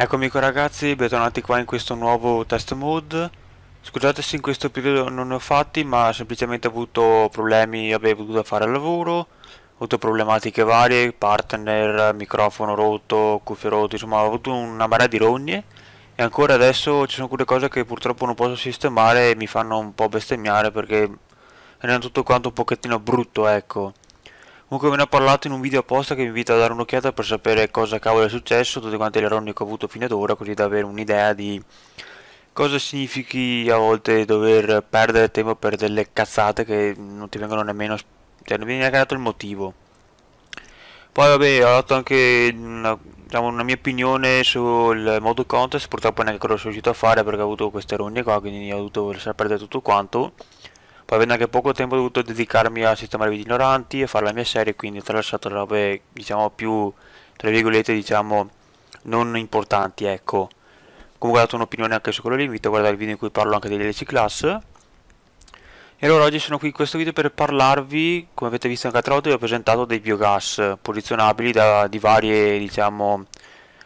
Eccomi qua ragazzi, bentornati qua in questo nuovo test mode Scusate se in questo periodo non ne ho fatti ma semplicemente ho avuto problemi, avevo dovuto fare il lavoro Ho avuto problematiche varie, partner, microfono rotto, cuffie rotte, insomma ho avuto una marea di rogne E ancora adesso ci sono alcune cose che purtroppo non posso sistemare e mi fanno un po' bestemmiare perché Era tutto quanto un pochettino brutto ecco Comunque ve ne ho parlato in un video apposta che vi invito a dare un'occhiata per sapere cosa cavolo è successo, tutti quanti gli errori che ho avuto fino ad ora, così da avere un'idea di cosa significhi a volte dover perdere tempo per delle cazzate che non ti vengono nemmeno, cioè non viene neanche dato il motivo. Poi vabbè, ho dato anche una, diciamo, una mia opinione sul modo contest, purtroppo neanche quello sono riuscito a fare perché ho avuto queste rogne qua, quindi ho dovuto lasciare perdere tutto quanto. Poi venne anche poco tempo ho dovuto dedicarmi a sistemare video ignoranti e fare la mia serie, quindi ho tralasciato robe, diciamo, più, tra virgolette, diciamo, non importanti, ecco. Comunque ho dato un'opinione anche su quello lì, invito a guardare il video in cui parlo anche degli LC Class. E allora oggi sono qui in questo video per parlarvi, come avete visto anche a Trotto, vi ho presentato dei biogas posizionabili da, di varie, diciamo,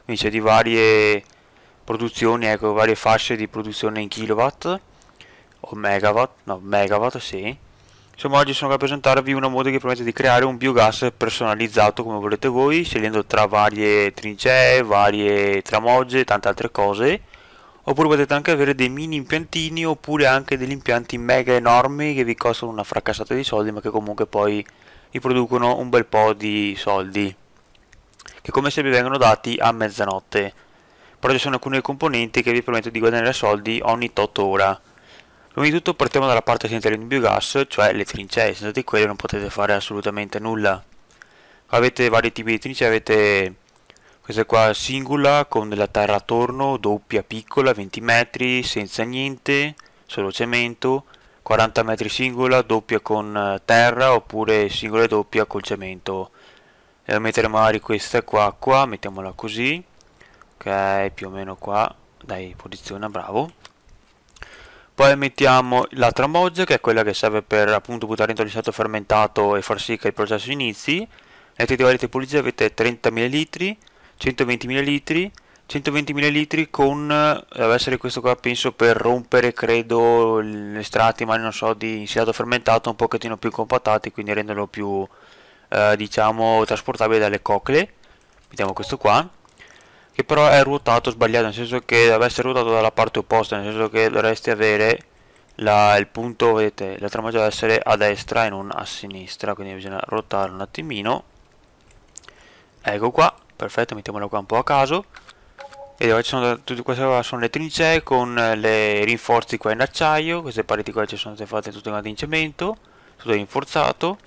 quindi cioè di varie produzioni, ecco, varie fasce di produzione in kilowatt o megawatt, no megawatt sì. Insomma oggi sono qua a presentarvi una moda che permette di creare un biogas personalizzato come volete voi, scegliendo tra varie trincee, varie tramogge e tante altre cose. Oppure potete anche avere dei mini impiantini oppure anche degli impianti mega enormi che vi costano una fracassata di soldi ma che comunque poi vi producono un bel po' di soldi. Che come se vi vengono dati a mezzanotte. Però ci sono alcune componenti che vi permettono di guadagnare soldi ogni tot ora. Prima di tutto partiamo dalla parte centrale di biogas, cioè le trincee, senza di quelle non potete fare assolutamente nulla. Avete vari tipi di trincee, avete questa qua singola con della terra attorno, doppia piccola, 20 metri, senza niente, solo cemento, 40 metri singola, doppia con eh, terra oppure singola e doppia col cemento. Devo mettere magari questa qua qua, mettiamola così, ok, più o meno qua, dai posiziona, bravo poi mettiamo l'altra mod che è quella che serve per appunto buttare dentro il setto fermentato e far sì che il processo inizi nel di rete pulizia avete 30 ml 120 ml 120 ml con eh, deve essere questo qua penso per rompere credo gli strati ma non so di insilato fermentato un pochettino più compattati quindi renderlo più eh, diciamo trasportabile dalle cocle mettiamo questo qua che però è ruotato sbagliato nel senso che deve essere ruotato dalla parte opposta nel senso che dovresti avere la, il punto vedete la tramaggia deve essere a destra e non a sinistra quindi bisogna ruotare un attimino ecco qua perfetto mettiamola qua un po' a caso e qua ecco, ci sono tutte queste sono le trincee con eh, le rinforzi qua in acciaio queste pareti qua ci sono state fatte tutte in cemento tutto rinforzato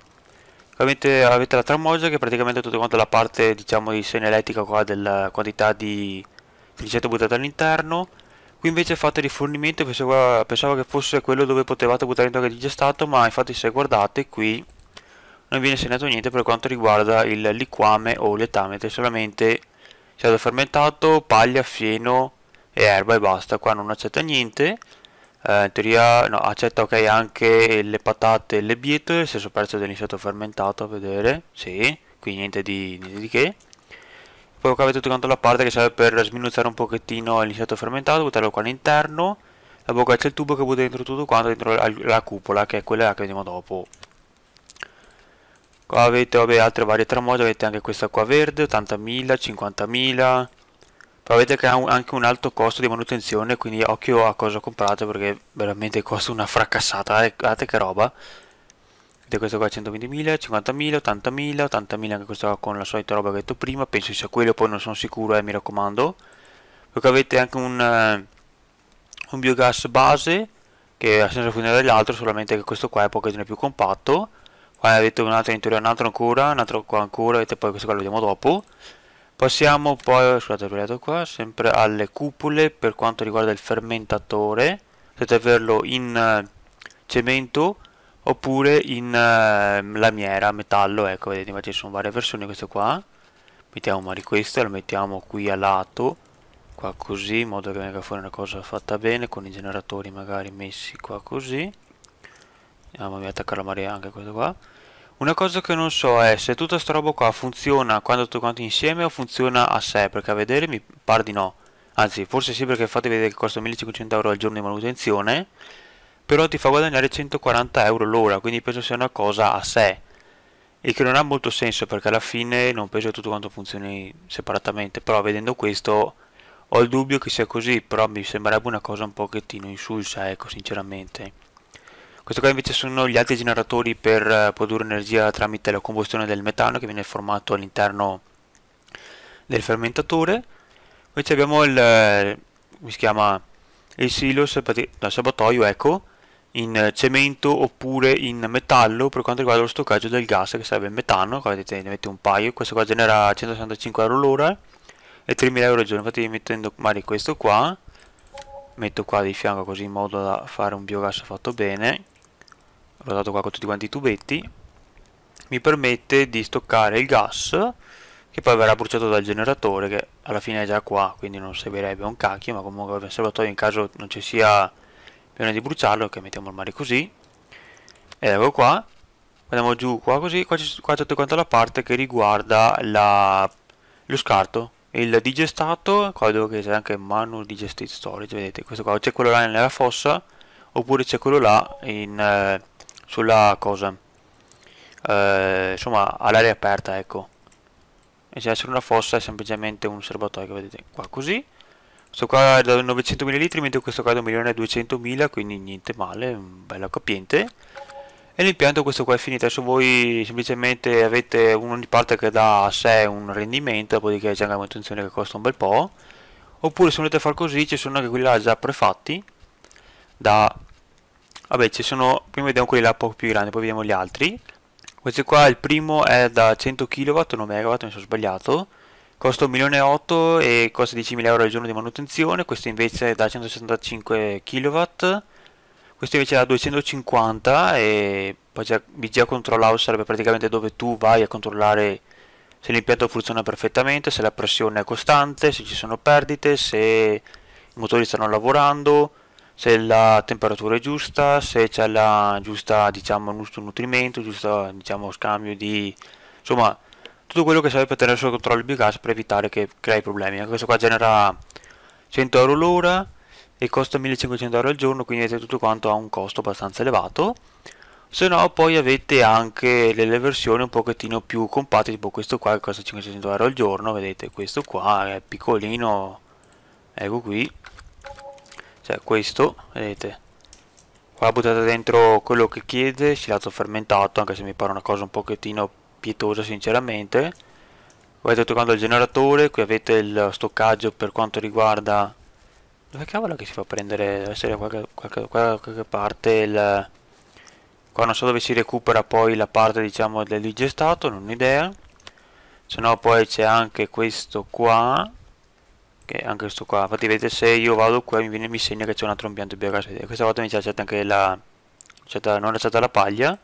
Avete, avete la tramoggia che è praticamente tutta quanta la parte diciamo di segnaletica qua della quantità di silicetto buttato all'interno Qui invece fate rifornimento, pensavo, pensavo che fosse quello dove potevate buttare dentro che è Ma infatti se guardate qui non viene segnato niente per quanto riguarda il liquame o l'etamete Solamente stato fermentato, paglia, fieno e erba e basta Qua non accetta niente eh, in teoria no, accetta ok anche le patate e le bietole, stesso prezzo dell'insetto fermentato a vedere, sì, qui niente di, niente di che. Poi qua avete tutto quanto la parte che serve per sminuzzare un pochettino l'insetto fermentato, buttarlo qua all'interno. La bocca c'è il tubo che butta dentro tutto quanto, dentro la, la cupola, che è quella che vediamo dopo. Qua avete vabbè, altre varie tramogie, avete anche questa qua verde, 80.000, 50.000, però vedete che ha un, anche un alto costo di manutenzione quindi occhio a cosa comprate perché veramente costa una fracassata eh, guardate che roba vedete questo qua 120.000 50.000 80.000 80.000 anche questo qua con la solita roba che ho detto prima penso sia quello poi non sono sicuro eh, mi raccomando poi avete anche un, uh, un biogas base che ha senso funzionare dell'altro solamente che questo qua è un pochettino più compatto qua avete un altro in teoria un altro ancora un altro qua ancora vedete poi questo qua lo vediamo dopo Passiamo poi, scusate ho qua, sempre alle cupole per quanto riguarda il fermentatore. Potete averlo in eh, cemento oppure in eh, lamiera, metallo, ecco vedete ma ci sono varie versioni queste qua. Mettiamo magari questo e lo mettiamo qui a lato, qua così, in modo che venga fuori una cosa fatta bene, con i generatori magari messi qua così. Andiamo a attaccare la marea anche questo qua una cosa che non so è se tutta sta roba qua funziona quando tutto quanto insieme o funziona a sé, perché a vedere mi pare di no. Anzi, forse sì perché fate vedere che costa 1500 euro al giorno di manutenzione, però ti fa guadagnare 140 euro l'ora, quindi penso sia una cosa a sé. E che non ha molto senso perché alla fine non penso che tutto quanto funzioni separatamente, però vedendo questo ho il dubbio che sia così, però mi sembrerebbe una cosa un pochettino insulsa, ecco, sinceramente. Questo qua invece sono gli altri generatori per eh, produrre energia tramite la combustione del metano che viene formato all'interno del fermentatore. Poi abbiamo il, eh, mi si chiama, il silo da serbatoio eco in cemento oppure in metallo per quanto riguarda lo stoccaggio del gas che sarebbe il metano, qua vedete ne mette un paio, questo qua genera 165 euro l'ora e 3.000 euro al giorno, infatti mettendo magari questo qua, metto qua di fianco così in modo da fare un biogas fatto bene l'ho dato qua con tutti quanti i tubetti mi permette di stoccare il gas che poi verrà bruciato dal generatore che alla fine è già qua quindi non servirebbe un cacchio ma comunque il serbatoio in caso non ci sia bisogno di bruciarlo che mettiamo mare così ed ecco qua andiamo giù qua così qua c'è, tutta quanta la parte che riguarda la, lo scarto il digestato qua vedo che c'è anche manual digested storage vedete questo qua c'è quello là nella fossa oppure c'è quello là in eh, sulla cosa eh, insomma all'aria aperta ecco e se essere una fossa è semplicemente un serbatoio che vedete qua così questo qua è da 900.000 litri mentre questo qua è da 1.200.000 quindi niente male bello capiente e l'impianto questo qua è finito adesso voi semplicemente avete ogni parte che dà a sé un rendimento dopodiché c'è anche la manutenzione che costa un bel po' oppure se volete far così ci sono anche quelli là già prefatti da Vabbè, ci sono... Prima vediamo quelli là un po' più grandi, poi vediamo gli altri. Questo qua, il primo è da 100 kW, non MW, mi sono sbagliato. Costa 1.800.000 e costa 10.000 euro al giorno di manutenzione. Questo invece è da 165 kW. Questo invece è da 250 e poi già, BGA Control House sarebbe praticamente dove tu vai a controllare se l'impianto funziona perfettamente, se la pressione è costante, se ci sono perdite, se i motori stanno lavorando, se la temperatura è giusta, se c'è la giusta diciamo giusto nutrimento, giusto diciamo scambio di insomma tutto quello che serve per tenere sotto controllo il biogas per evitare che crei problemi. Questo qua genera 100 euro l'ora e costa 1500 euro al giorno, quindi avete tutto quanto a un costo abbastanza elevato. Se no poi avete anche delle versioni un pochettino più compatte, tipo questo qua che costa 500 euro al giorno, vedete questo qua è piccolino, ecco qui, cioè questo vedete qua buttate dentro quello che chiede silato fermentato anche se mi pare una cosa un pochettino pietosa sinceramente avete toccando il generatore qui avete il stoccaggio per quanto riguarda dove cavolo che si fa prendere deve essere da qualche, qualche, qualche, parte il qua non so dove si recupera poi la parte diciamo del digestato non ho idea se no poi c'è anche questo qua che anche questo qua infatti vedete se io vado qua mi, viene, mi segna che c'è un altro impianto di 6 questa volta mi accetta anche la accetta, non accetta la paglia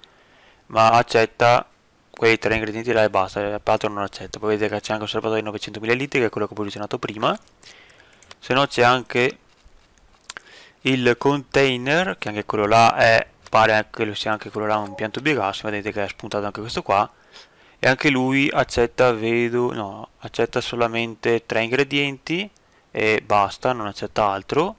ma accetta quei tre ingredienti là e basta l'altro non accetta poi vedete che c'è anche un serbatoio di 900.000 litri che è quello che ho posizionato prima se no c'è anche il container che anche quello là è pare che lo sia anche quello là un impianto biogas vedete che è spuntato anche questo qua e anche lui accetta, vedo, no, accetta solamente tre ingredienti e basta, non accetta altro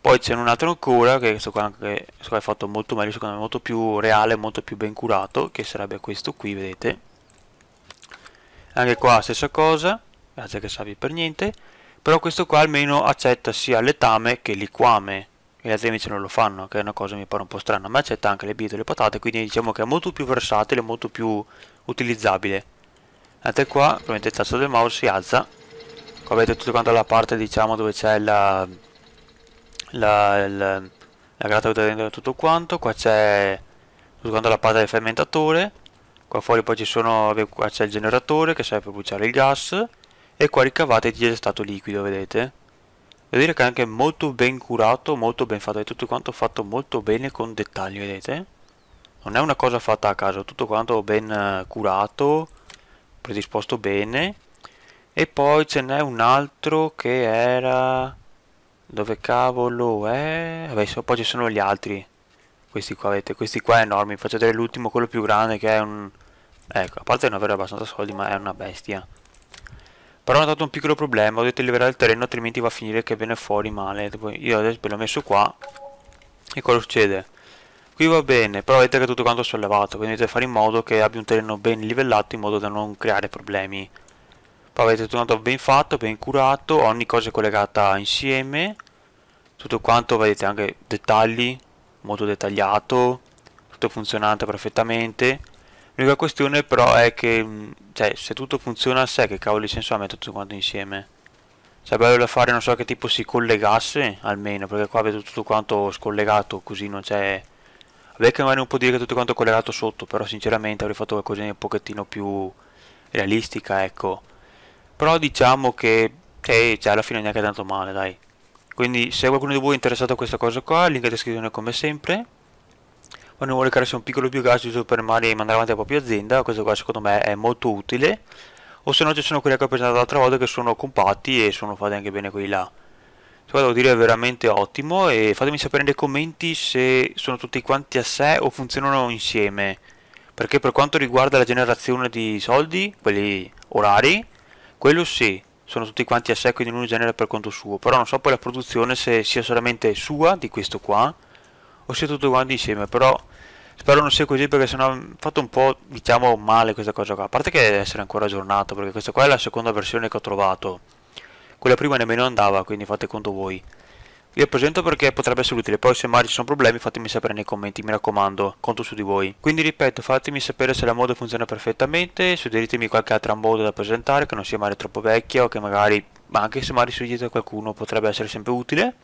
poi c'è un altro ancora che questo qua, anche, questo qua è fatto molto meglio secondo me molto più reale molto più ben curato che sarebbe questo qui vedete anche qua stessa cosa grazie che salvi per niente però questo qua almeno accetta sia letame che liquame e gli altri invece non lo fanno, che è una cosa che mi pare un po' strana. Ma accetta anche le bietole e le patate, quindi diciamo che è molto più versatile, molto più utilizzabile. Andate qua, premete il tasto del mouse, si alza. Qua vedete tutto quanto la parte, diciamo, dove c'è la... La, la, la grata dentro tutto quanto, qua c'è tutto quanto la parte del fermentatore, qua fuori poi ci sono, qua c'è il generatore che serve per bruciare il gas, e qua ricavate il digestato liquido, vedete? Devo dire che è anche molto ben curato, molto ben fatto, è tutto quanto fatto molto bene con dettaglio, vedete? Non è una cosa fatta a caso, tutto quanto ben eh, curato, predisposto bene. E poi ce n'è un altro che era... Dove cavolo è? Vabbè, so, poi ci sono gli altri. Questi qua, vedete, questi qua enormi. Vi faccio vedere l'ultimo, quello più grande che è un... Ecco, a parte non avere abbastanza soldi, ma è una bestia. Però ho notato un piccolo problema, dovete liberare il terreno altrimenti va a finire che viene fuori male. Io adesso ve l'ho messo qua. E cosa succede? Qui va bene, però vedete che tutto quanto è sollevato, quindi dovete fare in modo che abbia un terreno ben livellato in modo da non creare problemi. Poi avete tutto quanto ben fatto, ben curato, ogni cosa è collegata insieme. Tutto quanto, vedete anche dettagli, molto dettagliato, tutto funzionante perfettamente. L'unica questione però è che, mm, cioè, se tutto funziona a sé, che cavolo di senso ha mettere tutto quanto insieme? Cioè, bello da fare, non so che tipo si collegasse, almeno, perché qua vedo tutto quanto scollegato, così non c'è... Vabbè che magari non può dire che tutto quanto è collegato sotto, però sinceramente avrei fatto qualcosa di un pochettino più realistica, ecco. Però diciamo che, cioè, cioè alla fine neanche tanto male, dai. Quindi se qualcuno di voi è interessato a questa cosa qua, link in descrizione come sempre quando vuole crearsi un piccolo biogas di uso primario e mandare avanti la propria azienda, questo qua secondo me è molto utile, o se no ci sono quelli che ho presentato l'altra volta che sono compatti e sono fatti anche bene quelli là. Cioè, devo dire è veramente ottimo e fatemi sapere nei commenti se sono tutti quanti a sé o funzionano insieme. Perché per quanto riguarda la generazione di soldi, quelli orari, quello sì, sono tutti quanti a sé, quindi ognuno genera per conto suo. Però non so poi la produzione se sia solamente sua, di questo qua, ossia tutto quanto insieme, però spero non sia così perché sennò ho fatto un po' diciamo male questa cosa qua, a parte che deve essere ancora aggiornato perché questa qua è la seconda versione che ho trovato, quella prima nemmeno andava quindi fate conto voi. Vi presento perché potrebbe essere utile, poi se mai ci sono problemi fatemi sapere nei commenti, mi raccomando, conto su di voi. Quindi ripeto, fatemi sapere se la mod funziona perfettamente, suggeritemi qualche altra mod da presentare che non sia magari troppo vecchia o che magari, ma anche se magari suggerite a qualcuno potrebbe essere sempre utile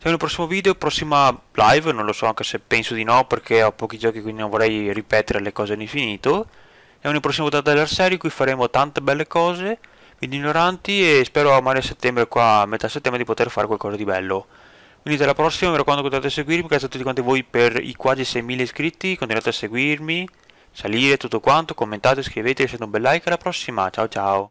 siamo nel prossimo video, prossima live, non lo so anche se penso di no perché ho pochi giochi quindi non vorrei ripetere le cose all'infinito. Siamo nel prossimo puntata della serie in cui faremo tante belle cose, quindi ignoranti e spero a maggio e settembre qua a metà settembre di poter fare qualcosa di bello. Quindi alla prossima, mi raccomando continuate a seguirmi, grazie a tutti quanti voi per i quasi 6.000 iscritti, continuate a seguirmi, salire tutto quanto, commentate, iscrivetevi, lasciate un bel like, alla prossima, ciao ciao!